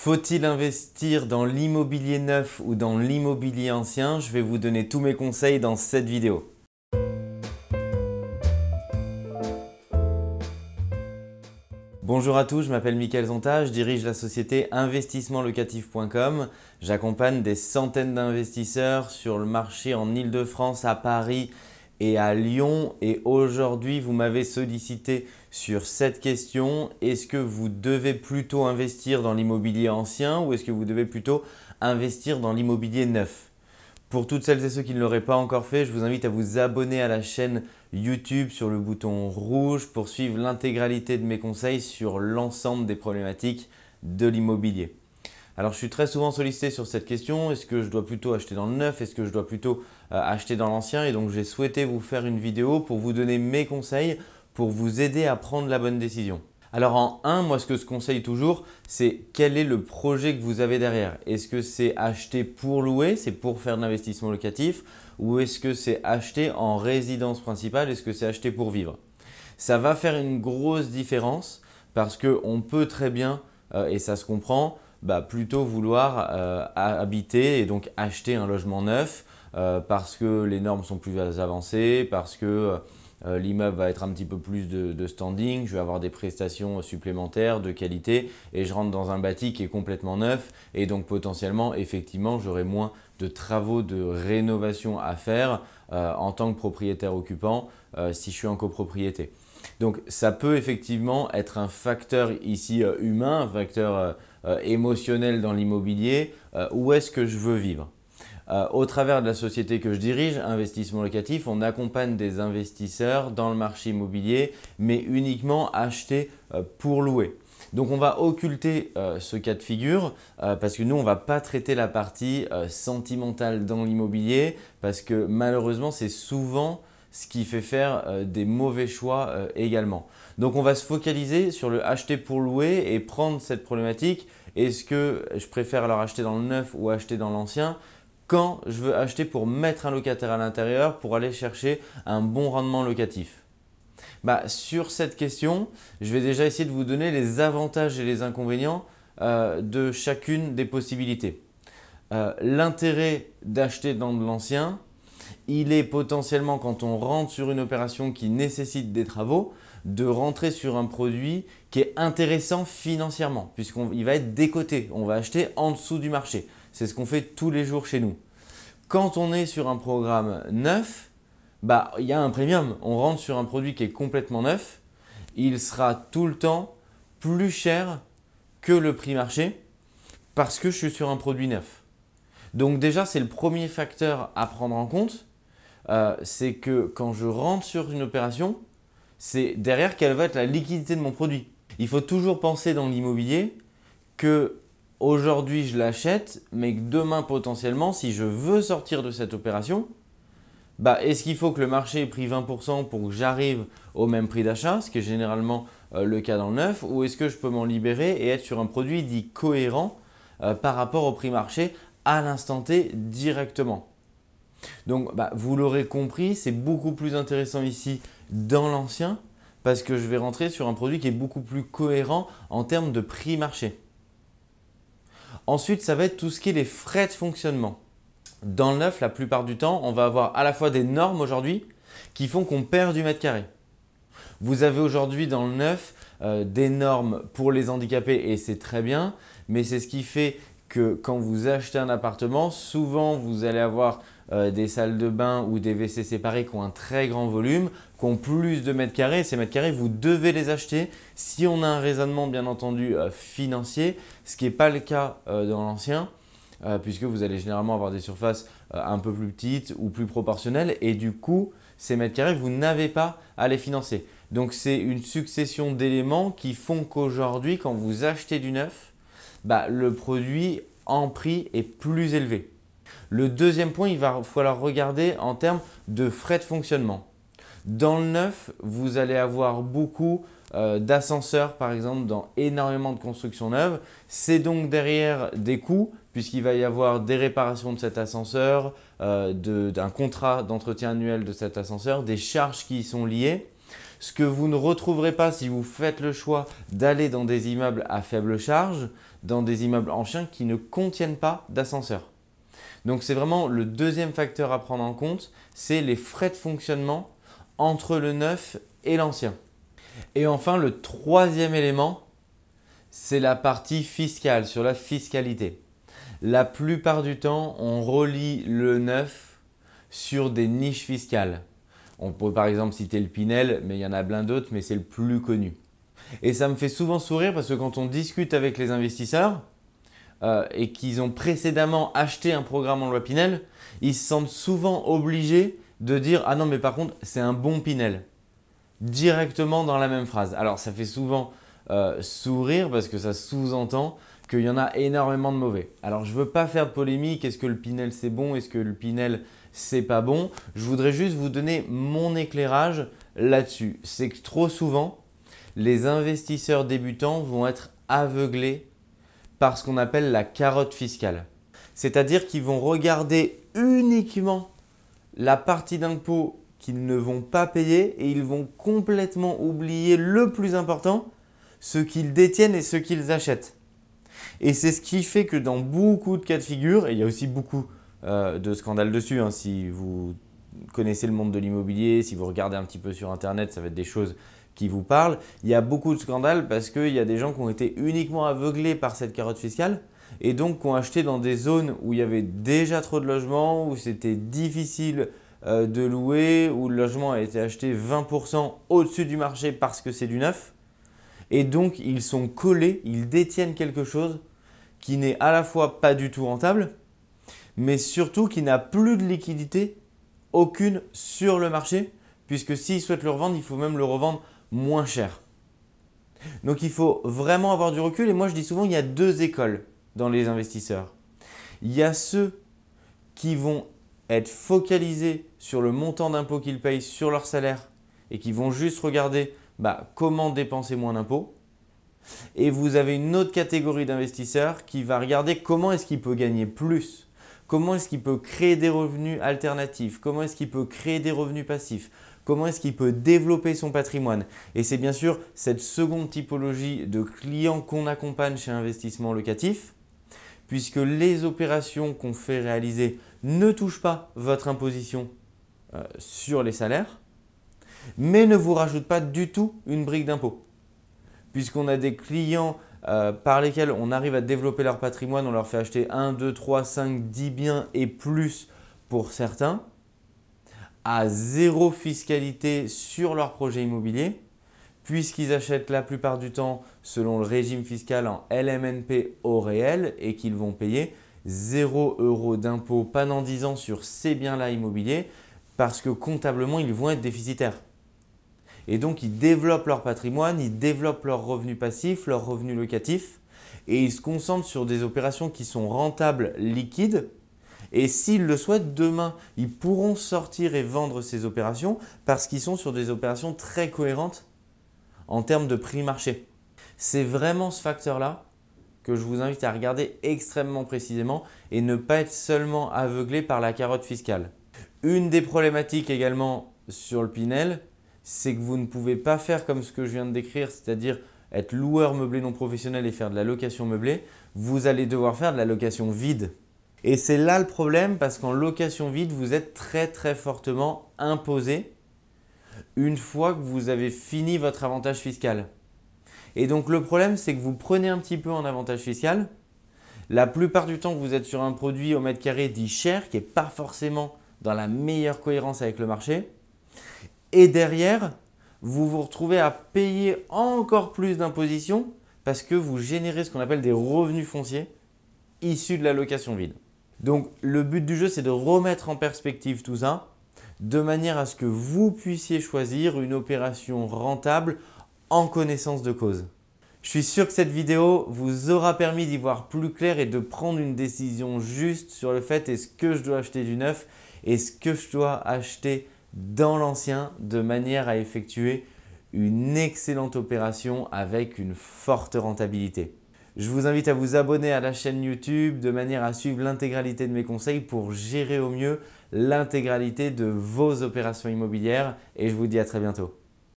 Faut-il investir dans l'immobilier neuf ou dans l'immobilier ancien Je vais vous donner tous mes conseils dans cette vidéo. Bonjour à tous, je m'appelle Mickaël Zonta, je dirige la société investissementlocatif.com. J'accompagne des centaines d'investisseurs sur le marché en Ile-de-France, à Paris et à Lyon. Et aujourd'hui, vous m'avez sollicité sur cette question. Est-ce que vous devez plutôt investir dans l'immobilier ancien ou est-ce que vous devez plutôt investir dans l'immobilier neuf Pour toutes celles et ceux qui ne l'auraient pas encore fait, je vous invite à vous abonner à la chaîne YouTube sur le bouton rouge pour suivre l'intégralité de mes conseils sur l'ensemble des problématiques de l'immobilier. Alors je suis très souvent sollicité sur cette question, est-ce que je dois plutôt acheter dans le neuf, est-ce que je dois plutôt euh, acheter dans l'ancien Et donc j'ai souhaité vous faire une vidéo pour vous donner mes conseils pour vous aider à prendre la bonne décision. Alors en un moi ce que je conseille toujours, c'est quel est le projet que vous avez derrière. Est-ce que c'est acheter pour louer, c'est pour faire de l'investissement locatif, ou est-ce que c'est acheter en résidence principale, est-ce que c'est acheter pour vivre Ça va faire une grosse différence parce qu'on peut très bien, euh, et ça se comprend, bah, plutôt vouloir euh, habiter et donc acheter un logement neuf euh, parce que les normes sont plus avancées, parce que euh, l'immeuble va être un petit peu plus de, standing, je vais avoir des prestations supplémentaires de qualité et je rentre dans un bâti qui est complètement neuf et donc potentiellement effectivement j'aurai moins de travaux de rénovation à faire euh, en tant que propriétaire occupant euh, si je suis en copropriété. Donc ça peut effectivement être un facteur ici humain, un facteur émotionnel dans l'immobilier, où est-ce que je veux vivre euh, au travers de la société que je dirige, Investissement Locatif, on accompagne des investisseurs dans le marché immobilier, mais uniquement acheter euh, pour louer. Donc on va occulter euh, ce cas de figure parce que nous, on ne va pas traiter la partie sentimentale dans l'immobilier parce que malheureusement, c'est souvent ce qui fait faire des mauvais choix également. Donc on va se focaliser sur le acheter pour louer et prendre cette problématique. Est-ce que je préfère leur acheter dans le neuf ou acheter dans l'ancien quand je veux acheter pour mettre un locataire à l'intérieur pour aller chercher un bon rendement locatif bah, Sur cette question, je vais déjà essayer de vous donner les avantages et les inconvénients euh, de chacune des possibilités. Euh, l'intérêt d'acheter dans de l'ancien, il est potentiellement quand on rentre sur une opération qui nécessite des travaux, de rentrer sur un produit qui est intéressant financièrement, puisqu'il va être décoté, on va acheter en dessous du marché. C'est ce qu'on fait tous les jours chez nous. Quand on est sur un programme neuf, bah, il y a un premium. On rentre sur un produit qui est complètement neuf. Il sera tout le temps plus cher que le prix marché parce que je suis sur un produit neuf. Donc déjà, c'est le premier facteur à prendre en compte. Euh, c'est que quand je rentre sur une opération, c'est derrière quelle va être la liquidité de mon produit. Il faut toujours penser dans l'immobilier que aujourd'hui je l'achète, mais demain potentiellement, si je veux sortir de cette opération, bah, est-ce qu'il faut que le marché ait pris 20% pour que j'arrive au même prix d'achat, ce qui est généralement euh, le cas dans le neuf, ou est-ce que je peux m'en libérer et être sur un produit dit cohérent euh, par rapport au prix marché à l'instant T directement Donc bah, vous l'aurez compris, c'est beaucoup plus intéressant ici dans l'ancien parce que je vais rentrer sur un produit qui est beaucoup plus cohérent en termes de prix marché. Ensuite, ça va être tout ce qui est les frais de fonctionnement. Dans le neuf, la plupart du temps, on va avoir à la fois des normes aujourd'hui qui font qu'on perd du mètre carré. Vous avez aujourd'hui dans le neuf euh, des normes pour les handicapés et c'est très bien, mais c'est ce qui fait que quand vous achetez un appartement, souvent vous allez avoir euh, des salles de bain ou des WC séparés qui ont un très grand volume, qui ont plus de mètres carrés. Ces mètres carrés, vous devez les acheter si on a un raisonnement bien entendu euh, financier, ce qui n'est pas le cas euh, dans l'ancien, puisque vous allez généralement avoir des surfaces un peu plus petites ou plus proportionnelles, et du coup, ces mètres carrés, vous n'avez pas à les financer. Donc c'est une succession d'éléments qui font qu'aujourd'hui, quand vous achetez du neuf, bah, le produit en prix est plus élevé. Le deuxième point, il va falloir regarder en termes de frais de fonctionnement. Dans le neuf, vous allez avoir beaucoup euh, d'ascenseurs, par exemple, dans énormément de constructions neuves. C'est donc derrière des coûts, puisqu'il va y avoir des réparations de cet ascenseur, euh, d'un contrat d'entretien annuel de cet ascenseur, des charges qui y sont liées. Ce que vous ne retrouverez pas si vous faites le choix d'aller dans des immeubles à faible charge, dans des immeubles anciens qui ne contiennent pas d'ascenseur. Donc c'est vraiment le deuxième facteur à prendre en compte, c'est les frais de fonctionnement entre le neuf et l'ancien. Et enfin, le troisième élément, c'est la partie fiscale, sur la fiscalité. La plupart du temps, on relie le neuf sur des niches fiscales. On peut par exemple citer le Pinel, mais il y en a plein d'autres, mais c'est le plus connu. Et ça me fait souvent sourire parce que quand on discute avec les investisseurs euh, et qu'ils ont précédemment acheté un programme en loi Pinel, ils se sentent souvent obligés de dire Ah non, mais par contre, c'est un bon Pinel. Directement dans la même phrase. Alors ça fait souvent euh, sourire parce que ça sous-entend qu'il y en a énormément de mauvais. Alors je ne veux pas faire de polémique, est-ce que le Pinel c'est bon, est-ce que le Pinel c'est pas bon. Je voudrais juste vous donner mon éclairage là-dessus. C'est que trop souvent, les investisseurs débutants vont être aveuglés par ce qu'on appelle la carotte fiscale. C'est-à-dire qu'ils vont regarder uniquement la partie d'impôt qu'ils ne vont pas payer et ils vont complètement oublier le plus important, ce qu'ils détiennent et ce qu'ils achètent. Et c'est ce qui fait que dans beaucoup de cas de figure, et il y a aussi beaucoup euh, de scandales dessus. Hein. Si vous connaissez le monde de l'immobilier, si vous regardez un petit peu sur Internet, ça va être des choses qui vous parlent. Il y a beaucoup de scandales parce qu'il y a des gens qui ont été uniquement aveuglés par cette carotte fiscale et donc qui ont acheté dans des zones où il y avait déjà trop de logements, où c'était difficile euh, de louer, où le logement a été acheté 20% au-dessus du marché parce que c'est du neuf. Et donc ils sont collés, ils détiennent quelque chose qui n'est à la fois pas du tout rentable, mais surtout qui n'a plus de liquidité aucune sur le marché, puisque s'il souhaite le revendre, il faut même le revendre moins cher. Donc il faut vraiment avoir du recul, et moi je dis souvent, il y a deux écoles dans les investisseurs. Il y a ceux qui vont être focalisés sur le montant d'impôt qu'ils payent sur leur salaire et qui vont juste regarder bah, comment dépenser moins d'impôts. Et vous avez une autre catégorie d'investisseurs qui va regarder comment est-ce qu'il peut gagner plus Comment est-ce qu'il peut créer des revenus alternatifs Comment est-ce qu'il peut créer des revenus passifs Comment est-ce qu'il peut développer son patrimoine Et c'est bien sûr cette seconde typologie de clients qu'on accompagne chez Investissement Locatif, puisque les opérations qu'on fait réaliser ne touchent pas votre imposition euh, sur les salaires, mais ne vous rajoutent pas du tout une brique d'impôt puisqu'on a des clients euh, par lesquels on arrive à développer leur patrimoine, on leur fait acheter 1, 2, 3, 5, 10 biens et plus pour certains, à zéro fiscalité sur leur projet immobilier, puisqu'ils achètent la plupart du temps selon le régime fiscal en LMNP au réel et qu'ils vont payer 0 euros d'impôt pendant 10 ans sur ces biens-là immobiliers, parce que comptablement ils vont être déficitaires. Et donc, ils développent leur patrimoine, ils développent leurs revenus passifs, leurs revenus locatifs, et ils se concentrent sur des opérations qui sont rentables, liquides. Et s'ils le souhaitent, demain, ils pourront sortir et vendre ces opérations parce qu'ils sont sur des opérations très cohérentes en termes de prix marché. C'est vraiment ce facteur-là que je vous invite à regarder extrêmement précisément et ne pas être seulement aveuglé par la carotte fiscale. Une des problématiques également sur le Pinel, c'est que vous ne pouvez pas faire comme ce que je viens de décrire, c'est-à-dire être loueur meublé non professionnel et faire de la location meublée, vous allez devoir faire de la location vide. Et c'est là le problème parce qu'en location vide, vous êtes très très fortement imposé une fois que vous avez fini votre avantage fiscal. Et donc le problème, c'est que vous prenez un petit peu en avantage fiscal. La plupart du temps, vous êtes sur un produit au mètre carré dit cher qui n'est pas forcément dans la meilleure cohérence avec le marché. Et derrière, vous vous retrouvez à payer encore plus d'imposition parce que vous générez ce qu'on appelle des revenus fonciers issus de la location vide. Donc le but du jeu, c'est de remettre en perspective tout ça de manière à ce que vous puissiez choisir une opération rentable en connaissance de cause. Je suis sûr que cette vidéo vous aura permis d'y voir plus clair et de prendre une décision juste sur le fait est-ce que je dois acheter du neuf, est-ce que je dois acheter dans l'ancien de manière à effectuer une excellente opération avec une forte rentabilité. Je vous invite à vous abonner à la chaîne YouTube de manière à suivre l'intégralité de mes conseils pour gérer au mieux l'intégralité de vos opérations immobilières et je vous dis à très bientôt.